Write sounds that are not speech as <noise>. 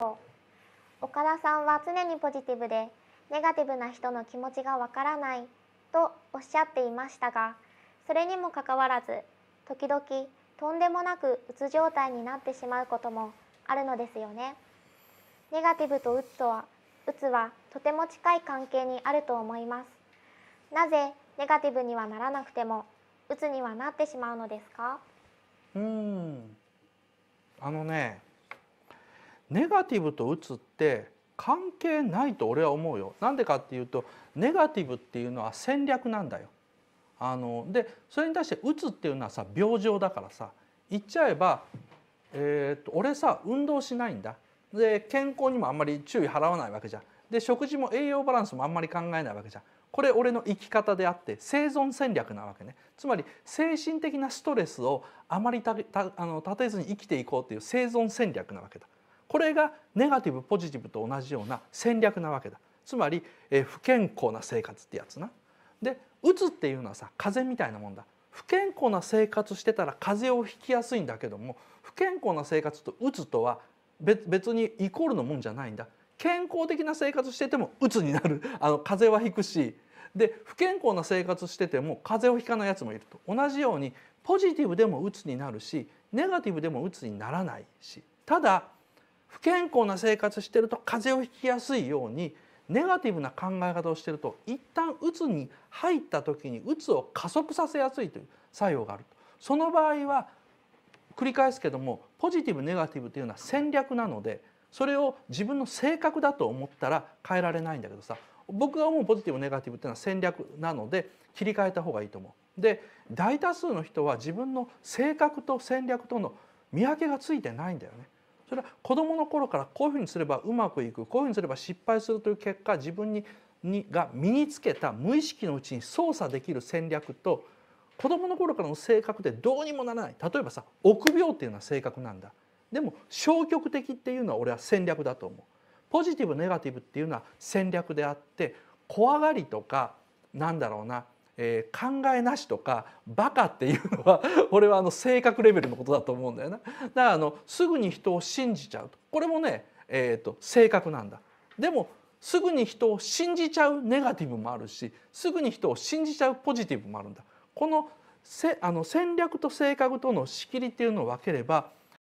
岡田さんは常にポジティブでネガティブな人の気持ちがわからないとおっしゃっていましたがそれにもかかわらず時々とんでもなくうつ状態になってしまうこともあるのですよね。ネガティブとうつとはうつはとても近い関係にあると思います。なぜネガティブにはならなくてもうつにはなってしまうのですかうんあのねネガティブとうつって関係ないと俺は思うよ。なんでかっていうとネガティブっていうのは戦略なんだよ。あのでそれに対して打つっていうのはさ病状だからさ言っちゃえば、えー、っと俺さ運動しないんだで健康にもあんまり注意払わないわけじゃんで食事も栄養バランスもあんまり考えないわけじゃんこれ俺の生き方であって生存戦略なわけねつまり精神的なストレスをあまりたあの立てずに生きていこうという生存戦略なわけだこれがネガティブポジティブと同じような戦略なわけだつまり、え不健康な生活ってやつな。でうつっていうのはさ風邪みたいなもんだ不健康な生活してたら風邪をひきやすいんだけども不健康な生活とうつとは別にイコールのもんじゃないんだ健康的な生活しててもうつになるあの風邪はひくしで不健康な生活してても風邪をひかないやつもいると同じようにポジティブでもうつになるしネガティブでもうつにならないしただ不健康な生活してると風邪をひきやすいようにネガティブな考え方をしてると一旦うつに入った時にうつを加速させやすいという作用があるその場合は繰り返すけどもポジティブネガティブというのは戦略なのでそれを自分の性格だと思ったら変えられないんだけどさ僕が思うポジティブネガティブっていうのは戦略なので切り替えた方がいいと思う。で大多数の人は自分の性格と戦略との見分けがついてないんだよね。それは子どもの頃からこういうふうにすればうまくいくこういうふうにすれば失敗するという結果自分ににが身につけた無意識のうちに操作できる戦略と子どもの頃からの性格でどうにもならない例えばさ臆病っていうのは性格なんだでも消極的っていうのは俺は戦略だと思うポジティブネガティブっていうのは戦略であって怖がりとかなんだろうなえー、考えなしとかバカっていうのは <laughs> 俺はあの性格レベルのことだと思うんだよな、ね、だからあのすぐに人を信じちゃうこれもね、えーと、と性格なんだでもすぐに人を信じちゃうネガティブもあるしすぐに人を信じちゃうポジティブもあるんだこのせあの戦略と性格との仕切りっていうのを分ければ